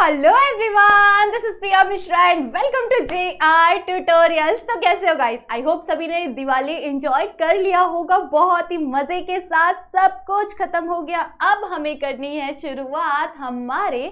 hello everyone this is Priya Mishra and welcome to J R tutorials तो कैसे हो guys I hope सभी ने दिवाली एंजॉय कर लिया होगा बहुत ही मजे के साथ सब कुछ खत्म हो गया अब हमें करनी है शुरुआत हमारे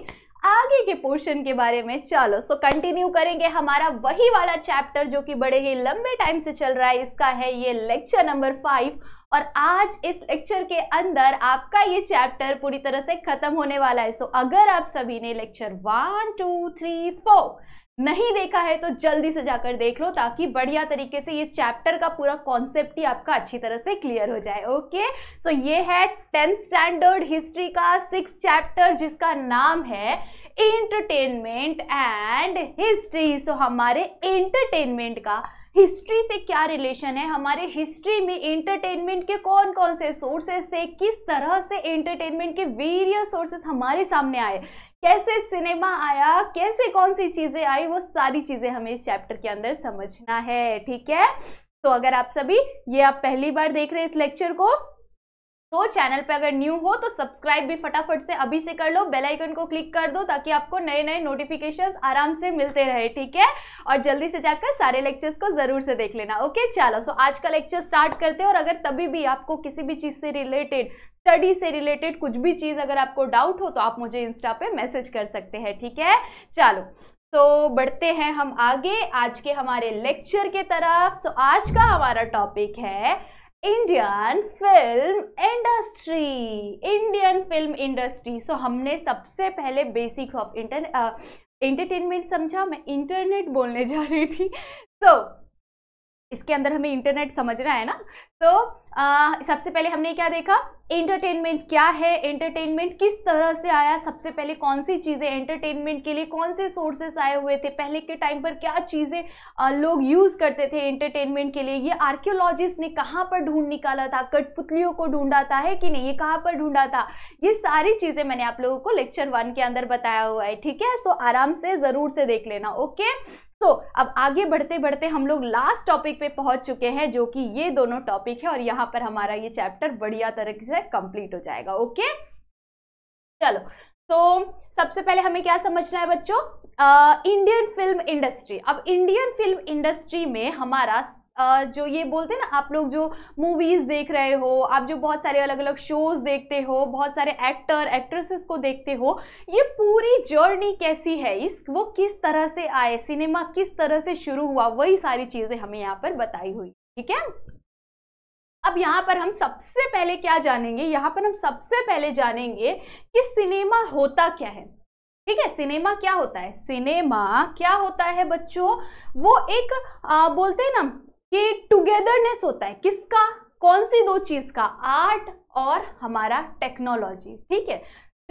आगे के पोर्शन के बारे में चलो सो कंटिन्यू करेंगे हमारा वही वाला चैप्टर जो कि बड़े ही लंबे टाइम से चल रहा है इसका है ये लेक्चर नंबर फाइव और आज इस लेक्चर के अंदर आपका ये चैप्टर पूरी तरह से खत्म होने वाला है सो so, अगर आप सभी ने lecture one two three four नहीं देखा है तो जल्दी से जाकर देख लो ताकि बढ़िया तरीके से इस चैप्टर का पूरा कॉन्सेप्ट ही आपका अच्छी तरह से क्लियर हो जाए ओके सो so, ये है टेंथ स्टैंडर्ड हिस्ट्री का सिक्स चैप्टर जिसका नाम है इंटरटेनमेंट एंड हिस्ट्री सो हमारे इंटरटेनमेंट का हिस्ट्री से क्या रिलेशन है हमारे हिस्ट्री में एंटरटेनमेंट के कौन कौन से सोर्सेस थे किस तरह से एंटरटेनमेंट के वेरियस सोर्सेस हमारे सामने आए कैसे सिनेमा आया कैसे कौन सी चीज़ें आई वो सारी चीज़ें हमें इस चैप्टर के अंदर समझना है ठीक है तो अगर आप सभी ये आप पहली बार देख रहे हैं इस लेक्चर को तो चैनल पे अगर न्यू हो तो सब्सक्राइब भी फटाफट से अभी से कर लो बेल आइकन को क्लिक कर दो ताकि आपको नए नए नोटिफिकेशंस आराम से मिलते रहे ठीक है और जल्दी से जाकर सारे लेक्चर्स को ज़रूर से देख लेना ओके चलो सो आज का लेक्चर स्टार्ट करते हैं और अगर तभी भी आपको किसी भी चीज़ से रिलेटेड स्टडी से रिलेटेड कुछ भी चीज़ अगर आपको डाउट हो तो आप मुझे इंस्टा पे मैसेज कर सकते हैं ठीक है चलो तो बढ़ते हैं हम आगे आज के हमारे लेक्चर के तरफ तो आज का हमारा टॉपिक है Indian film industry Indian film industry so हमने सबसे पहले बेसिक्स ऑफ इंटर एंटरटेनमेंट समझा मैं इंटरनेट बोलने जा रही थी सो so, इसके अंदर हमें इंटरनेट समझना है ना तो आ, सबसे पहले हमने क्या देखा एंटरटेनमेंट क्या है एंटरटेनमेंट किस तरह से आया सबसे पहले कौन सी चीज़ें एंटरटेनमेंट के लिए कौन से सोर्सेस आए हुए थे पहले के टाइम पर क्या चीज़ें लोग यूज़ करते थे एंटरटेनमेंट के लिए ये आर्क्योलॉजिस्ट ने कहाँ पर ढूंढ निकाला था कठपुतलियों को ढूंढा था है कि नहीं ये कहाँ पर ढूंढा था ये सारी चीज़ें मैंने आप लोगों को लेक्चर वन के अंदर बताया हुआ है ठीक है सो आराम से ज़रूर से देख लेना ओके तो अब आगे बढ़ते बढ़ते हम लोग लास्ट टॉपिक पे पहुंच चुके हैं जो कि ये दोनों टॉपिक है और यहां पर हमारा ये चैप्टर बढ़िया तरीके से कंप्लीट हो जाएगा ओके चलो तो सबसे पहले हमें क्या समझना है बच्चों इंडियन फिल्म इंडस्ट्री अब इंडियन फिल्म इंडस्ट्री में हमारा जो ये बोलते हैं ना आप लोग जो मूवीज़ देख रहे हो आप जो बहुत सारे अलग अलग शोज़ देखते हो बहुत सारे एक्टर एक्ट्रेसेस को देखते हो ये पूरी जर्नी कैसी है इस वो किस तरह से आए सिनेमा किस तरह से शुरू हुआ वही सारी चीज़ें हमें यहाँ पर बताई हुई ठीक है अब यहाँ पर हम सबसे पहले क्या जानेंगे यहाँ पर हम सबसे पहले जानेंगे कि सिनेमा होता क्या है ठीक है सिनेमा क्या होता है सिनेमा क्या होता है बच्चों वो एक आ, बोलते हैं ना कि टुगेदरनेस होता है किसका कौन सी दो चीज का आर्ट और हमारा टेक्नोलॉजी ठीक है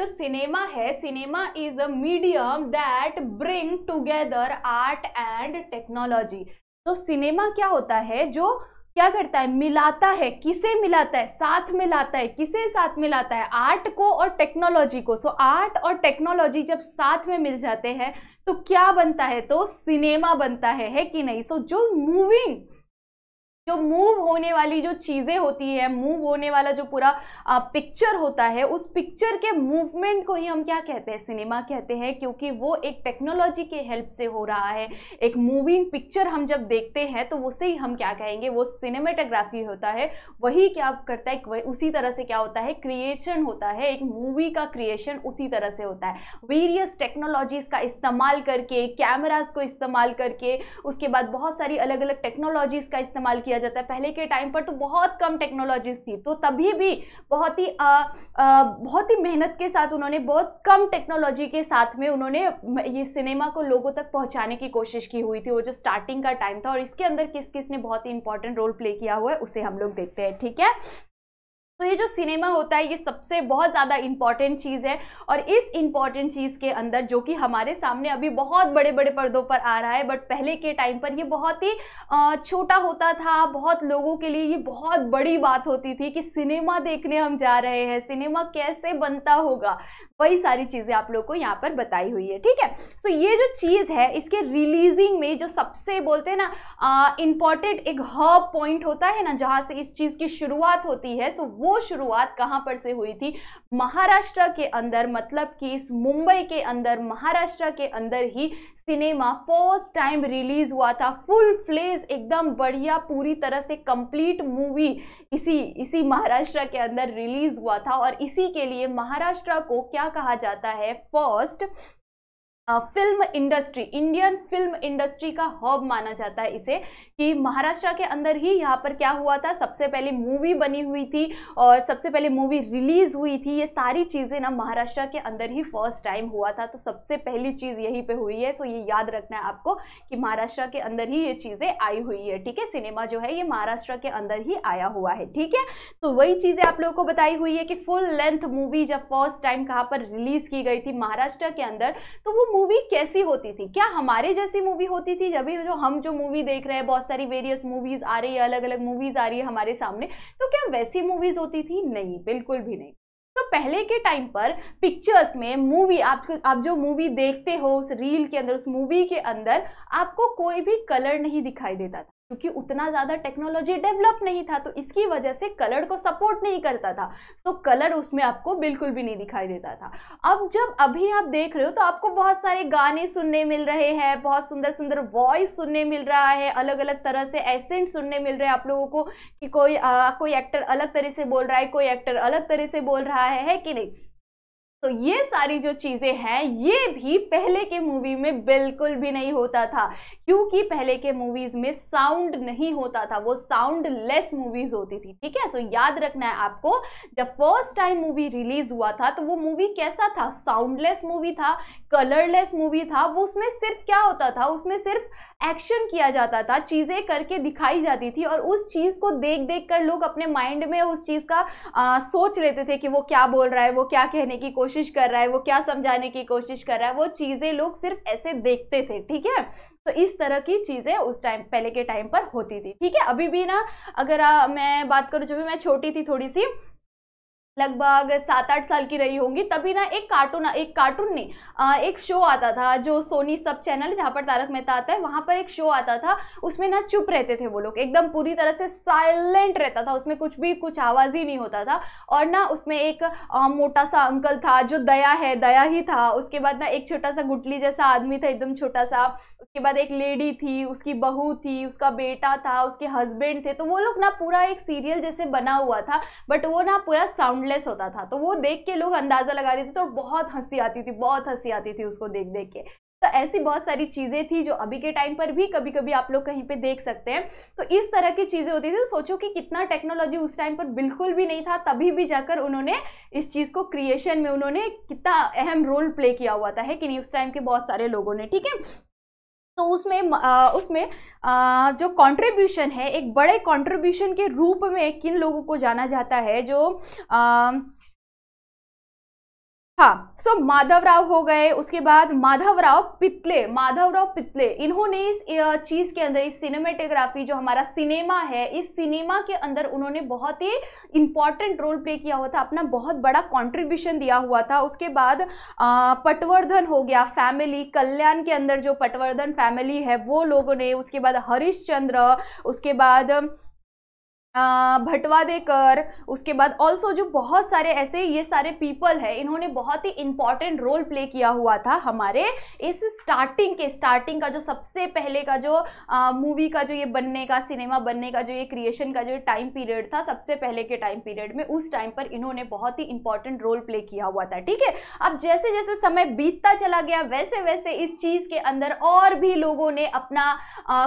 जो सिनेमा है cinema is a medium that bring together art and technology तो सिनेमा क्या होता है जो क्या करता है मिलाता है किसे मिलाता है साथ मिलाता है किसे साथ मिलाता है आर्ट को और टेक्नोलॉजी को सो आर्ट और टेक्नोलॉजी जब साथ में मिल जाते हैं तो क्या बनता है तो सिनेमा बनता है है कि नहीं सो so, जो मूविंग जो मूव होने वाली जो चीज़ें होती है मूव होने वाला जो पूरा पिक्चर होता है उस पिक्चर के मूवमेंट को ही हम क्या कहते हैं सिनेमा कहते हैं क्योंकि वो एक टेक्नोलॉजी के हेल्प से हो रहा है एक मूविंग पिक्चर हम जब देखते हैं तो उसे ही हम क्या कहेंगे वो सिनेमेटोग्राफी होता है वही क्या करता है उसी तरह से क्या होता है क्रिएशन होता है एक मूवी का क्रिएशन उसी तरह से होता है वेरियस टेक्नोलॉजीज़ का इस्तेमाल करके कैमराज को इस्तेमाल करके उसके बाद बहुत सारी अलग अलग टेक्नोलॉजीज़ का इस्तेमाल किया किया जाता है पहले के टाइम पर तो बहुत कम टेक्नोलॉजीज थी तो तभी भी बहुत ही बहुत ही मेहनत के साथ उन्होंने बहुत कम टेक्नोलॉजी के साथ में उन्होंने ये सिनेमा को लोगों तक पहुँचाने की कोशिश की हुई थी वो जो स्टार्टिंग का टाइम था और इसके अंदर किस किस ने बहुत ही इंपॉर्टेंट रोल प्ले किया हुआ है उसे हम लोग देखते हैं ठीक है तो ये जो सिनेमा होता है ये सबसे बहुत ज़्यादा इम्पॉर्टेंट चीज़ है और इस इम्पॉर्टेंट चीज़ के अंदर जो कि हमारे सामने अभी बहुत बड़े बड़े पर्दों पर आ रहा है बट पहले के टाइम पर ये बहुत ही छोटा होता था बहुत लोगों के लिए ये बहुत बड़ी बात होती थी कि सिनेमा देखने हम जा रहे हैं सिनेमा कैसे बनता होगा वही सारी चीज़ें आप लोग को यहाँ पर बताई हुई है ठीक है सो ये जो चीज़ है इसके रिलीजिंग में जो सबसे बोलते हैं ना इम्पॉर्टेंट एक हब पॉइंट होता है ना जहाँ से इस चीज़ की शुरुआत होती है सो वो शुरुआत कहाँ पर से हुई थी महाराष्ट्र के अंदर मतलब कि इस मुंबई के अंदर महाराष्ट्र के अंदर ही सिनेमा फर्स्ट टाइम रिलीज हुआ था फुल फ्लेज एकदम बढ़िया पूरी तरह से कंप्लीट मूवी इसी इसी महाराष्ट्र के अंदर रिलीज हुआ था और इसी के लिए महाराष्ट्र को क्या कहा जाता है first film industry Indian film industry का हब माना जाता है इसे कि महाराष्ट्र के अंदर ही यहाँ पर क्या हुआ था सबसे पहले मूवी बनी हुई थी और सबसे पहले मूवी रिलीज हुई थी ये सारी चीज़ें ना महाराष्ट्र के अंदर ही फर्स्ट टाइम हुआ था तो सबसे पहली चीज़ यहीं पे हुई है सो ये याद रखना है आपको कि महाराष्ट्र के अंदर ही ये चीज़ें आई हुई है ठीक है सिनेमा जो है ये महाराष्ट्र के अंदर ही आया हुआ है ठीक है तो वही चीज़ें आप लोगों को बताई हुई है कि फुल लेंथ मूवी जब फर्स्ट टाइम कहाँ पर रिलीज़ की गई थी महाराष्ट्र के अंदर तो वो मूवी कैसी होती थी क्या हमारे जैसी मूवी होती थी जब जो हम जो मूवी देख रहे हैं बहुत सारी वेरियस मूवीज आ रही है अलग अलग मूवीज आ रही है हमारे सामने तो क्या वैसी मूवीज होती थी नहीं बिल्कुल भी नहीं तो पहले के टाइम पर पिक्चर्स में मूवी आप आप जो मूवी देखते हो उस रील के अंदर उस मूवी के अंदर आपको कोई भी कलर नहीं दिखाई देता था क्योंकि उतना ज़्यादा टेक्नोलॉजी डेवलप नहीं था तो इसकी वजह से कलर को सपोर्ट नहीं करता था सो so, कलर उसमें आपको बिल्कुल भी नहीं दिखाई देता था अब जब अभी आप देख रहे हो तो आपको बहुत सारे गाने सुनने मिल रहे हैं बहुत सुंदर सुंदर वॉइस सुनने मिल रहा है अलग अलग तरह से एसेंट सुनने मिल रहे हैं आप लोगों को कि कोई आ, कोई एक्टर अलग तरह से बोल रहा है कोई एक्टर अलग तरह से बोल रहा है, है कि नहीं तो ये सारी जो चीज़ें हैं ये भी पहले के मूवी में बिल्कुल भी नहीं होता था क्योंकि पहले के मूवीज़ में साउंड नहीं होता था वो साउंड लेस मूवीज़ होती थी ठीक है सो याद रखना है आपको जब फर्स्ट टाइम मूवी रिलीज़ हुआ था तो वो मूवी कैसा था साउंडलेस मूवी था कलरलेस मूवी था वो उसमें सिर्फ क्या होता था उसमें सिर्फ एक्शन किया जाता था चीज़ें करके दिखाई जाती थी और उस चीज़ को देख देख कर लोग अपने माइंड में उस चीज़ का आ, सोच लेते थे कि वो क्या बोल रहा है वो क्या कहने की कोशिश कर रहा है वो क्या समझाने की कोशिश कर रहा है वो चीज़ें लोग सिर्फ ऐसे देखते थे ठीक है तो इस तरह की चीज़ें उस टाइम पहले के टाइम पर होती थी ठीक है अभी भी ना अगर आ, मैं बात करूँ जब भी मैं छोटी थी थोड़ी सी लगभग सात आठ साल की रही होंगी तभी ना एक कार्टून एक कार्टून ने एक शो आता था जो सोनी सब चैनल जहाँ पर तारक मेहता आता है वहाँ पर एक शो आता था उसमें ना चुप रहते थे वो लोग एकदम पूरी तरह से साइलेंट रहता था उसमें कुछ भी कुछ आवाज़ ही नहीं होता था और ना उसमें एक आ, मोटा सा अंकल था जो दया है दया ही था उसके बाद ना एक छोटा सा गुटली जैसा आदमी था एकदम छोटा सा उसके बाद एक लेडी थी उसकी बहू थी उसका बेटा था उसके हस्बैंड थे तो वो लोग ना पूरा एक सीरियल जैसे बना हुआ था बट वो ना पूरा साउंड हार्मलेस होता था तो वो देख के लोग अंदाज़ा लगा रहे थे तो बहुत हंसी आती थी बहुत हंसी आती थी उसको देख देख के तो ऐसी बहुत सारी चीज़ें थी जो अभी के टाइम पर भी कभी कभी आप लोग कहीं पे देख सकते हैं तो इस तरह की चीज़ें होती थी तो सोचो कि कितना टेक्नोलॉजी उस टाइम पर बिल्कुल भी नहीं था तभी भी जाकर उन्होंने इस चीज़ को क्रिएशन में उन्होंने कितना अहम रोल प्ले किया हुआ था है कि नहीं उस टाइम के बहुत सारे लोगों ने ठीक है तो उसमें आ, उसमें आ, जो कंट्रीब्यूशन है एक बड़े कंट्रीब्यूशन के रूप में किन लोगों को जाना जाता है जो आ, हाँ सो so माधवराव हो गए उसके बाद माधवराव पितले माधवराव पितले इन्होंने इस चीज के अंदर इस सिनेमेटोग्राफी जो हमारा सिनेमा है इस सिनेमा के अंदर उन्होंने बहुत ही इंपॉर्टेंट रोल प्ले किया हुआ था अपना बहुत बड़ा कंट्रीब्यूशन दिया हुआ था उसके बाद पटवर्धन हो गया फैमिली कल्याण के अंदर जो पटवर्धन फैमिली है वो लोगों ने उसके बाद हरिश्चंद्र उसके बाद देकर उसके बाद ऑल्सो जो बहुत सारे ऐसे ये सारे पीपल है इन्होंने बहुत ही इंपॉर्टेंट रोल प्ले किया हुआ था हमारे इस स्टार्टिंग के स्टार्टिंग का जो सबसे पहले का जो मूवी का जो ये बनने का सिनेमा बनने का जो ये क्रिएशन का जो टाइम पीरियड था सबसे पहले के टाइम पीरियड में उस टाइम पर इन्होंने बहुत ही इंपॉर्टेंट रोल प्ले किया हुआ था ठीक है अब जैसे जैसे समय बीतता चला गया वैसे वैसे इस चीज़ के अंदर और भी लोगों ने अपना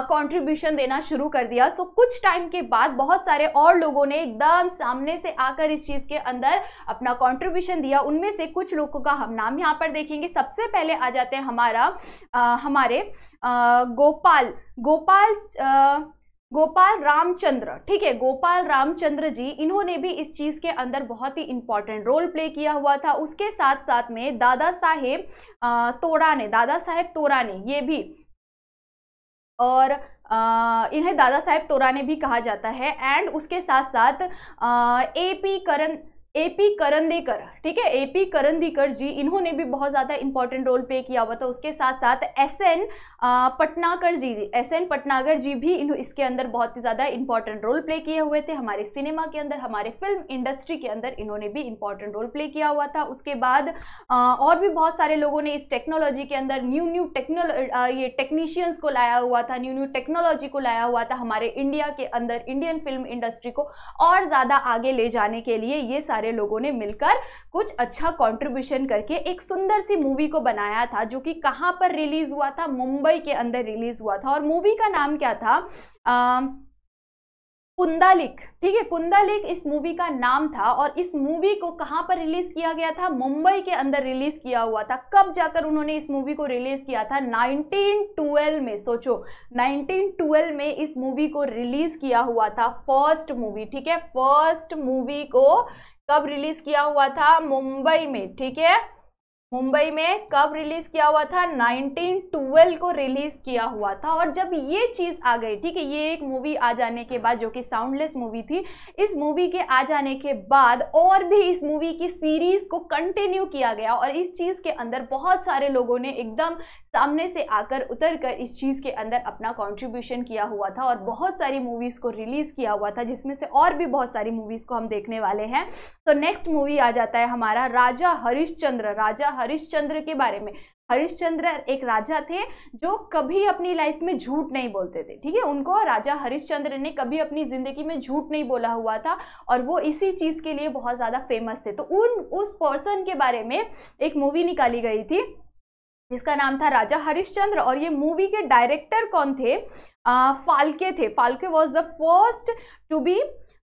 कॉन्ट्रीब्यूशन देना शुरू कर दिया सो कुछ टाइम के बाद बहुत सारे सारे और लोगों ने एकदम सामने से आकर इस चीज़ के अंदर अपना कॉन्ट्रीब्यूशन दिया उनमें से कुछ लोगों का हम नाम यहाँ पर देखेंगे सबसे पहले आ जाते हैं हमारा आ, हमारे आ, गोपाल गोपाल आ, गोपाल रामचंद्र ठीक है गोपाल रामचंद्र जी इन्होंने भी इस चीज़ के अंदर बहुत ही इंपॉर्टेंट रोल प्ले किया हुआ था उसके साथ साथ में दादा साहेब तोड़ा ने दादा साहेब तोड़ा ने ये भी और इन्हें दादा साहेब तोराने भी कहा जाता है एंड उसके साथ साथ A P Karan A P Karandikar ठीक है एपी करंदीकर जी इन्होंने भी बहुत ज़्यादा इंपॉर्टेंट रोल प्ले किया हुआ था उसके साथ साथ S N Patnakar ji S N Patnakar ji भी इन इसके अंदर बहुत ही ज़्यादा इंपॉर्टेंट रोल प्ले किए हुए थे हमारे सिनेमा के अंदर हमारे फिल्म इंडस्ट्री के अंदर इन्होंने भी इंपॉर्टेंट रोल प्ले किया हुआ था उसके बाद आ, और भी बहुत सारे लोगों ने इस टेक्नोलॉजी के अंदर न्यू न्यू टेक्नोल ये टेक्नीशियंस को लाया हुआ था न्यू न्यू टेक्नोलॉजी को लाया हुआ था हमारे इंडिया के अंदर इंडियन फिल्म इंडस्ट्री को और ज़्यादा आगे ले जाने के लिए ये सारे सारे लोगों ने मिलकर कुछ अच्छा कंट्रीब्यूशन करके एक सुंदर सी मूवी को बनाया था जो कि कहाँ पर रिलीज हुआ था मुंबई के अंदर रिलीज हुआ था और मूवी का नाम क्या था आ, कुंदालिक ठीक है कुंदालिक इस मूवी का नाम था और इस मूवी को कहाँ पर रिलीज किया गया था मुंबई के अंदर रिलीज किया हुआ था कब जाकर उन्होंने इस मूवी को रिलीज किया था 1912 में सोचो 1912 में इस मूवी को रिलीज किया हुआ था फर्स्ट मूवी ठीक है फर्स्ट मूवी को कब रिलीज किया हुआ था मुंबई में ठीक है मुंबई में कब रिलीज किया हुआ था 1912 को रिलीज किया हुआ था और जब ये चीज आ गई ठीक है ये एक मूवी आ जाने के बाद जो कि साउंडलेस मूवी थी इस मूवी के आ जाने के बाद और भी इस मूवी की सीरीज को कंटिन्यू किया गया और इस चीज के अंदर बहुत सारे लोगों ने एकदम सामने से आकर उतर कर इस चीज़ के अंदर अपना कॉन्ट्रीब्यूशन किया हुआ था और बहुत सारी मूवीज़ को रिलीज़ किया हुआ था जिसमें से और भी बहुत सारी मूवीज़ को हम देखने वाले हैं तो नेक्स्ट मूवी आ जाता है हमारा राजा हरिश्चंद्र राजा हरिश्चंद्र के बारे में हरिश्चंद्र एक राजा थे जो कभी अपनी लाइफ में झूठ नहीं बोलते थे ठीक है उनको राजा हरिश्चंद्र ने कभी अपनी ज़िंदगी में झूठ नहीं बोला हुआ था और वो इसी चीज़ के लिए बहुत ज़्यादा फेमस थे तो उन उस पर्सन के बारे में एक मूवी निकाली गई थी जिसका नाम था राजा हरिश्चंद्र और ये मूवी के डायरेक्टर कौन थे आ, फाल्के थे Phalke was the first to be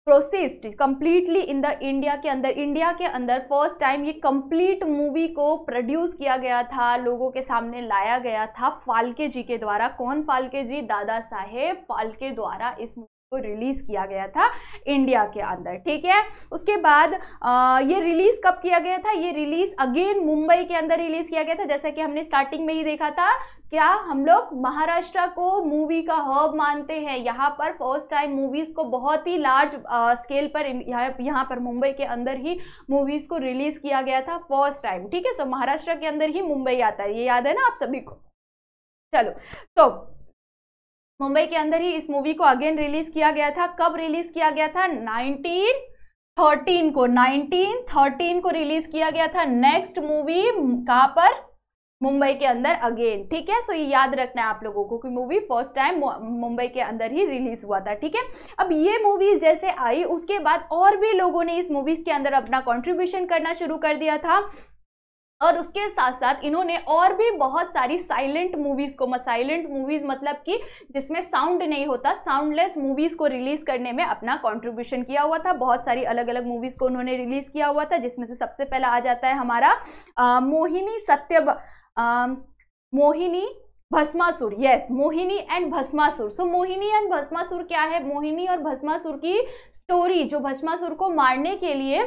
processed completely in the India के अंदर इंडिया के अंदर फर्स्ट टाइम ये कंप्लीट मूवी को प्रोड्यूस किया गया था लोगों के सामने लाया गया था फाल्के जी के द्वारा कौन फाल्के जी दादा साहेब फाल्के द्वारा इस को रिलीज़ किया गया था इंडिया के अंदर ठीक है उसके बाद आ, ये रिलीज़ कब किया गया था ये रिलीज़ अगेन मुंबई के अंदर रिलीज़ किया गया था जैसा कि हमने स्टार्टिंग में ही देखा था क्या हम लोग महाराष्ट्र को मूवी का हब मानते हैं यहाँ पर फर्स्ट टाइम मूवीज़ को बहुत ही लार्ज स्केल पर यहाँ पर मुंबई के अंदर ही मूवीज़ को रिलीज़ किया गया था फर्स्ट टाइम ठीक है सो महाराष्ट्र के अंदर ही मुंबई आता है ये याद है ना आप सभी को चलो तो मुंबई के अंदर ही इस मूवी को अगेन रिलीज किया गया था कब रिलीज किया गया था 1913 को 1913 को रिलीज किया गया था नेक्स्ट मूवी कहाँ पर मुंबई के अंदर अगेन ठीक है सो ये याद रखना है आप लोगों को कि मूवी फर्स्ट टाइम मुंबई के अंदर ही रिलीज हुआ था ठीक है अब ये मूवी जैसे आई उसके बाद और भी लोगों ने इस मूवीज के अंदर अपना कॉन्ट्रीब्यूशन करना शुरू कर दिया था और उसके साथ साथ इन्होंने और भी बहुत सारी साइलेंट मूवीज़ को साइलेंट मूवीज़ मतलब कि जिसमें साउंड नहीं होता साउंडलेस मूवीज़ को रिलीज़ करने में अपना कंट्रीब्यूशन किया हुआ था बहुत सारी अलग अलग मूवीज़ को उन्होंने रिलीज़ किया हुआ था जिसमें से सबसे पहला आ जाता है हमारा आ, मोहिनी सत्य मोहिनी भस्मासुर यस मोहिनी एंड भस्मासुर सो मोहिनी एंड भस्मासुर क्या है मोहिनी और भस्मासुर की स्टोरी जो भस्मासुर को मारने के लिए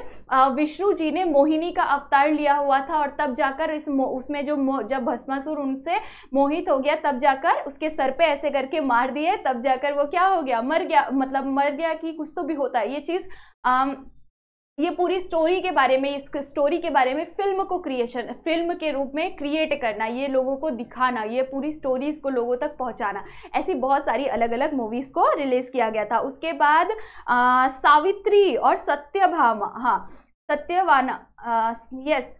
विष्णु जी ने मोहिनी का अवतार लिया हुआ था और तब जाकर इस उसमें जो जब भस्मासुर उनसे मोहित हो गया तब जाकर उसके सर पे ऐसे करके मार दिए तब जाकर वो क्या हो गया मर गया मतलब मर गया कि कुछ तो भी होता है ये चीज़ ये पूरी स्टोरी के बारे में इस स्टोरी के बारे में फिल्म को क्रिएशन फिल्म के रूप में क्रिएट करना ये लोगों को दिखाना ये पूरी स्टोरीज़ को लोगों तक पहुंचाना ऐसी बहुत सारी अलग अलग मूवीज़ को रिलीज़ किया गया था उसके बाद आ, सावित्री और सत्यभामा हाँ सत्यवाना यस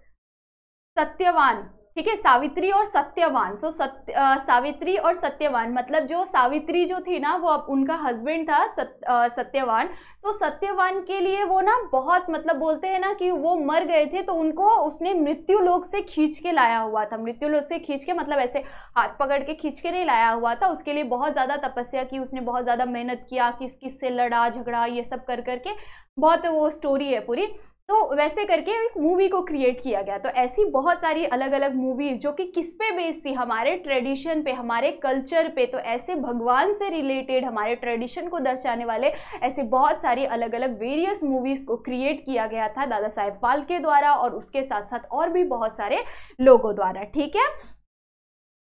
सत्यवान ठीक है सावित्री और सत्यवान सो सत्य आ, सावित्री और सत्यवान मतलब जो सावित्री जो थी ना वो अब उनका हस्बैंड था सत, आ, सत्यवान सो सत्यवान के लिए वो ना बहुत मतलब बोलते हैं ना कि वो मर गए थे तो उनको उसने मृत्यु लोक से खींच के लाया हुआ था मृत्यु लोक से खींच के मतलब ऐसे हाथ पकड़ के खींच के नहीं लाया हुआ था उसके लिए बहुत ज़्यादा तपस्या की उसने बहुत ज़्यादा मेहनत किया किस किस से लड़ा झगड़ा ये सब कर करके बहुत वो स्टोरी है पूरी तो वैसे करके एक मूवी को क्रिएट किया गया तो ऐसी बहुत सारी अलग अलग मूवीज़ जो कि किस पे बेस्ड थी हमारे ट्रेडिशन पे हमारे कल्चर पे तो ऐसे भगवान से रिलेटेड हमारे ट्रेडिशन को दर्शाने वाले ऐसे बहुत सारी अलग अलग वेरियस मूवीज़ को क्रिएट किया गया था दादा साहेब फाल्के द्वारा और उसके साथ साथ और भी बहुत सारे लोगों द्वारा ठीक है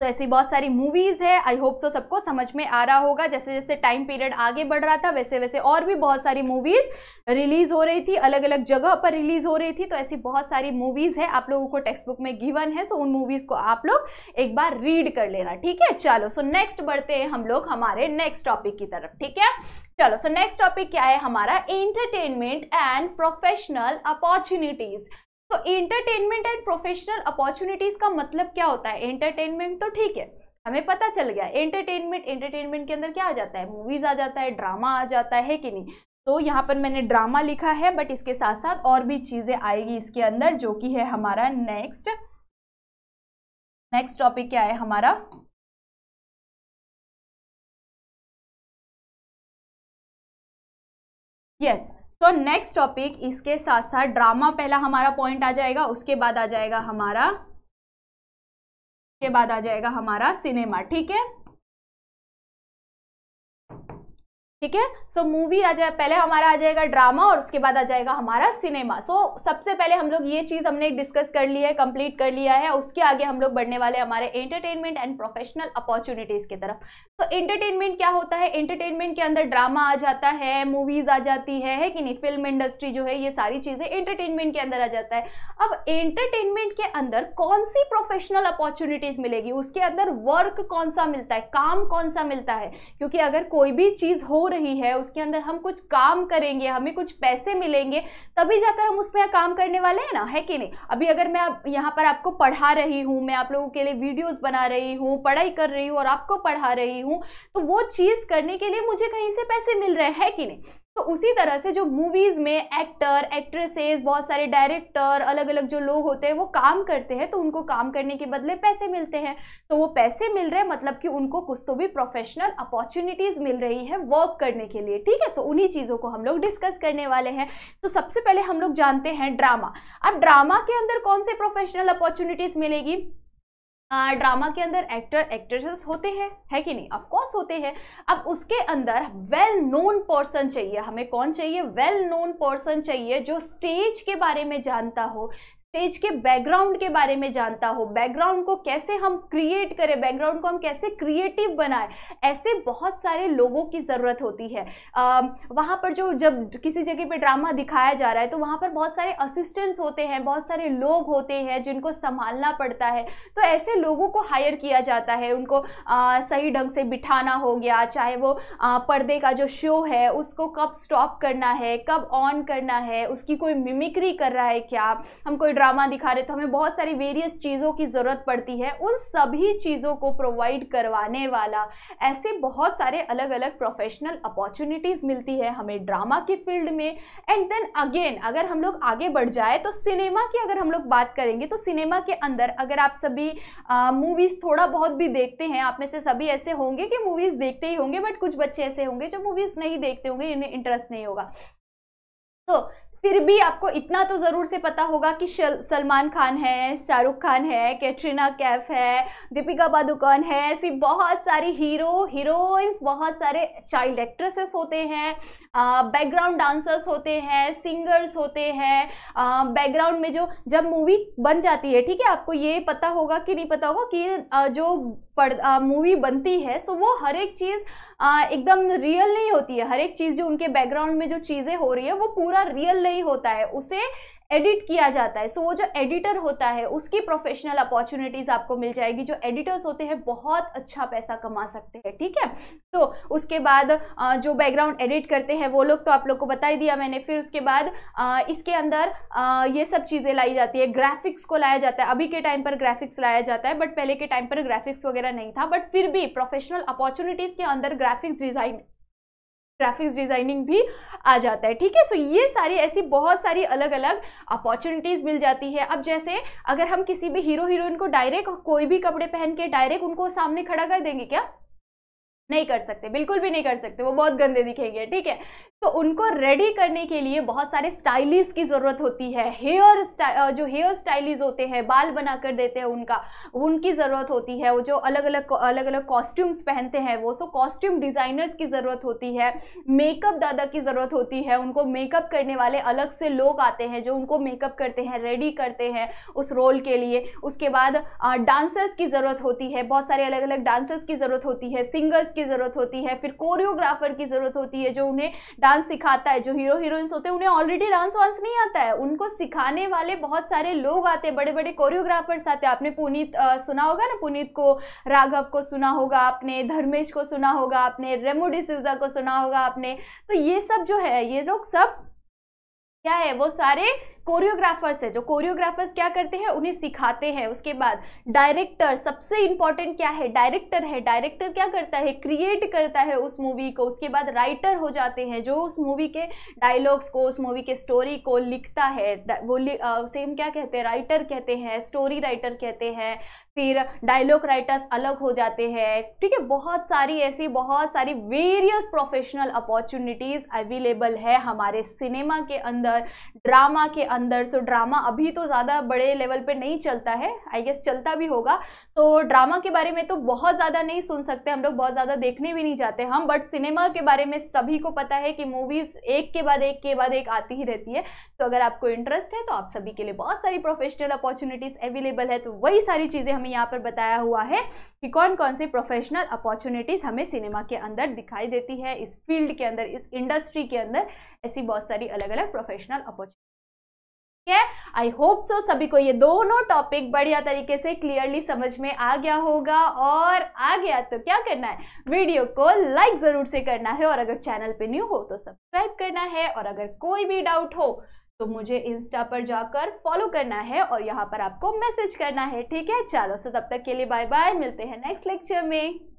तो ऐसी बहुत सारी मूवीज़ है आई होप सो सबको समझ में आ रहा होगा जैसे जैसे टाइम पीरियड आगे बढ़ रहा था वैसे वैसे और भी बहुत सारी मूवीज़ रिलीज़ हो रही थी अलग अलग जगह पर रिलीज़ हो रही थी तो ऐसी बहुत सारी मूवीज़ है आप लोगों को टेक्स्ट बुक में गिवन है सो उन मूवीज़ को आप लोग एक बार रीड कर लेना ठीक है चलो सो नेक्स्ट बढ़ते हैं हम लोग हमारे नेक्स्ट टॉपिक की तरफ ठीक है चलो सो नेक्स्ट टॉपिक क्या है हमारा एंटरटेनमेंट एंड प्रोफेशनल अपॉर्चुनिटीज़ तो एंटरटेनमेंट एंड प्रोफेशनल अपॉर्चुनिटीज का मतलब क्या होता है एंटरटेनमेंट तो ठीक है हमें पता चल गया एंटरटेनमेंट एंटरटेनमेंट के अंदर क्या आ जाता है मूवीज आ जाता है ड्रामा आ जाता है कि नहीं तो यहाँ पर मैंने ड्रामा लिखा है बट इसके साथ साथ और भी चीज़ें आएगी इसके अंदर जो कि है हमारा नेक्स्ट नेक्स्ट टॉपिक क्या है हमारा yes yes, so next topic इसके साथ साथ ड्रामा पहला हमारा पॉइंट आ जाएगा उसके बाद आ जाएगा हमारा के बाद आ जाएगा हमारा सिनेमा ठीक है ठीक है सो मूवी आ जाए पहले हमारा आ जाएगा ड्रामा और उसके बाद आ जाएगा हमारा सिनेमा सो so, सबसे पहले हम लोग ये चीज़ हमने डिस्कस कर लिया है कंप्लीट कर लिया है उसके आगे हम लोग बढ़ने वाले हमारे एंटरटेनमेंट एंड प्रोफेशनल अपॉर्चुनिटीज़ की तरफ तो so, एंटरटेनमेंट क्या होता है एंटरटेनमेंट के अंदर ड्रामा आ जाता है मूवीज़ आ जाती है, है कि नहीं फिल्म इंडस्ट्री जो है ये सारी चीज़ें एंटरटेनमेंट के अंदर आ जाता है अब एंटरटेनमेंट के अंदर कौन सी प्रोफेशनल अपॉर्चुनिटीज़ मिलेगी उसके अंदर वर्क कौन सा मिलता है काम कौन सा मिलता है क्योंकि अगर कोई भी चीज़ हो रही है उसके अंदर हम कुछ काम करेंगे हमें कुछ पैसे मिलेंगे तभी जाकर हम उसमें काम करने वाले हैं ना है कि नहीं अभी अगर मैं यहाँ पर आपको पढ़ा रही हूँ मैं आप लोगों के लिए वीडियोज़ बना रही हूँ पढ़ाई कर रही हूँ और आपको पढ़ा रही हूँ तो वो चीज़ करने के लिए मुझे कहीं से पैसे मिल रहे हैं कि नहीं तो उसी तरह से जो मूवीज़ में एक्टर एक्ट्रेसेस बहुत सारे डायरेक्टर अलग अलग जो लोग होते हैं वो काम करते हैं तो उनको काम करने के बदले पैसे मिलते हैं तो वो पैसे मिल रहे हैं मतलब कि उनको कुछ तो भी प्रोफेशनल अपॉर्चुनिटीज़ मिल रही है वर्क करने के लिए ठीक है सो उन्हीं चीज़ों को हम लोग डिस्कस करने वाले हैं तो सबसे पहले हम लोग जानते हैं ड्रामा अब ड्रामा के अंदर कौन से प्रोफेशनल अपॉर्चुनिटीज़ मिलेगी ड्रामा के अंदर एक्टर एक्ट्रेसेस होते हैं है कि नहीं ऑफकोर्स होते हैं अब उसके अंदर वेल नोन पर्सन चाहिए हमें कौन चाहिए वेल नोन पर्सन चाहिए जो स्टेज के बारे में जानता हो स्टेज के बैकग्राउंड के बारे में जानता हो बैकग्राउंड को कैसे हम क्रिएट करें बैकग्राउंड को हम कैसे क्रिएटिव बनाएं ऐसे बहुत सारे लोगों की ज़रूरत होती है वहाँ पर जो जब किसी जगह पे ड्रामा दिखाया जा रहा है तो वहाँ पर बहुत सारे असिस्टेंट्स होते हैं बहुत सारे लोग होते हैं जिनको संभालना पड़ता है तो ऐसे लोगों को हायर किया जाता है उनको आ, सही ढंग से बिठाना हो गया चाहे वो आ, पर्दे का जो शो है उसको कब स्टॉप करना है कब ऑन करना है उसकी कोई मिमिक्री कर रहा है क्या हम कोई ड्रामा दिखा रहे तो हमें बहुत सारी वेरियस चीज़ों की ज़रूरत पड़ती है उन सभी चीज़ों को प्रोवाइड करवाने वाला ऐसे बहुत सारे अलग अलग प्रोफेशनल अपॉर्चुनिटीज़ मिलती है हमें ड्रामा के फील्ड में एंड देन अगेन अगर हम लोग आगे बढ़ जाए तो सिनेमा की अगर हम लोग बात करेंगे तो सिनेमा के अंदर अगर आप सभी मूवीज़ थोड़ा बहुत भी देखते हैं आप में से सभी ऐसे होंगे कि मूवीज़ देखते ही होंगे बट कुछ बच्चे ऐसे होंगे जो मूवीज़ नहीं देखते होंगे इन्हें इंटरेस्ट नहीं होगा तो so, फिर भी आपको इतना तो ज़रूर से पता होगा कि सलमान खान है शाहरुख खान है कैटरीना कैफ है दीपिका पादुकोण है ऐसी बहुत सारी हीरो हीरोइंस बहुत सारे चाइल्ड एक्ट्रेसेस होते हैं बैकग्राउंड डांसर्स होते हैं सिंगर्स होते हैं बैकग्राउंड में जो जब मूवी बन जाती है ठीक है आपको ये पता होगा कि नहीं पता होगा कि जो मूवी बनती है सो वो हर एक चीज़ एकदम रियल नहीं होती है हर एक चीज़ जो उनके बैकग्राउंड में जो चीज़ें हो रही है वो पूरा रियल नहीं होता है उसे एडिट किया जाता है सो so, वो जो एडिटर होता है उसकी प्रोफेशनल अपॉर्चुनिटीज़ आपको मिल जाएगी जो एडिटर्स होते हैं बहुत अच्छा पैसा कमा सकते हैं ठीक है तो so, उसके बाद जो बैकग्राउंड एडिट करते हैं वो लोग तो आप लोग को बता ही दिया मैंने फिर उसके बाद इसके अंदर ये सब चीज़ें लाई जाती है ग्राफिक्स को लाया जाता है अभी के टाइम पर ग्राफिक्स लाया जाता है बट पहले के टाइम पर ग्राफिक्स वगैरह नहीं था बट फिर भी प्रोफेशनल अपॉर्चुनिटीज़ के अंदर ग्राफिक्स डिज़ाइन ग्राफिक्स डिज़ाइनिंग भी आ जाता है ठीक है सो ये सारी ऐसी बहुत सारी अलग अलग अपॉर्चुनिटीज़ मिल जाती है अब जैसे अगर हम किसी भी हीरो हीरोइन को डायरेक्ट कोई भी कपड़े पहन के डायरेक्ट उनको सामने खड़ा कर देंगे क्या नहीं कर सकते बिल्कुल भी नहीं कर सकते वो बहुत गंदे दिखेंगे ठीक है तो उनको रेडी करने के लिए बहुत सारे स्टाइलिश की ज़रूरत होती है हेयर जो हेयर स्टाइलिश होते हैं बाल बना कर देते हैं उनका उनकी ज़रूरत होती है वो जो अलग अलग अलग अलग कॉस्ट्यूम्स पहनते हैं वो सो कॉस्ट्यूम डिज़ाइनर्स की ज़रूरत होती है मेकअप दादा की ज़रूरत होती है उनको मेकअप करने वाले अलग से लोग आते हैं जो उनको मेकअप करते हैं रेडी करते हैं उस रोल के लिए उसके बाद डांसर्स की ज़रूरत होती है बहुत सारे अलग अलग डांसर्स की ज़रूरत होती है सिंगर्स की ज़रूरत होती है फिर कोरियोग्राफर की ज़रूरत होती है जो उन्हें डांस सिखाता है जो हीरो हीरोइंस होते हैं उन्हें ऑलरेडी डांस वांस नहीं आता है उनको सिखाने वाले बहुत सारे लोग आते हैं बड़े बड़े कोरियोग्राफर्स आते हैं आपने पुनीत आ, सुना होगा ना पुनीत को राघव को सुना होगा आपने धर्मेश को सुना होगा आपने रेमो डिसूजा को सुना होगा आपने तो ये सब जो है ये लोग सब क्या है वो सारे कोरियोग्राफर्स है जो कोरियोग्राफर्स क्या करते हैं उन्हें सिखाते हैं उसके बाद डायरेक्टर सबसे इंपॉर्टेंट क्या है डायरेक्टर है डायरेक्टर क्या करता है क्रिएट करता है उस मूवी को उसके बाद राइटर हो जाते हैं जो उस मूवी के डायलॉग्स को उस मूवी के स्टोरी को लिखता है वो सेम क्या कहते हैं राइटर कहते हैं स्टोरी राइटर कहते हैं फिर डायलॉग राइटर्स अलग हो जाते हैं ठीक है बहुत सारी ऐसी बहुत सारी वेरियस प्रोफेशनल अपॉर्चुनिटीज़ अवेलेबल है हमारे सिनेमा के अंदर ड्रामा के अंदर सो so, ड्रामा अभी तो ज़्यादा बड़े लेवल पे नहीं चलता है आई गेस चलता भी होगा सो so, ड्रामा के बारे में तो बहुत ज़्यादा नहीं सुन सकते हम लोग बहुत ज़्यादा देखने भी नहीं जाते हम बट सिनेमा के बारे में सभी को पता है कि मूवीज़ एक के बाद एक के बाद एक आती ही रहती है सो so, अगर आपको इंटरेस्ट है तो आप सभी के लिए बहुत सारी प्रोफेशनल अपॉर्चुनिटीज़ अवेलेबल है तो वही सारी चीज़ें हमें यहाँ पर बताया हुआ है कि कौन कौन सी प्रोफेशनल अपॉर्चुनिटीज़ हमें सिनेमा के अंदर दिखाई देती है इस फील्ड के अंदर इस इंडस्ट्री के अंदर ऐसी बहुत सारी अलग अलग प्रोफेशनल अपॉर्चुनिटी है आई होप सो सभी को ये दोनों टॉपिक बढ़िया तरीके से क्लियरली समझ में आ गया होगा और आ गया तो क्या करना है वीडियो को लाइक जरूर से करना है और अगर चैनल पे न्यू हो तो सब्सक्राइब करना है और अगर कोई भी डाउट हो तो मुझे इंस्टा पर जाकर फॉलो करना है और यहाँ पर आपको मैसेज करना है ठीक है चलो सो तब तक के लिए बाय बाय मिलते हैं नेक्स्ट लेक्चर में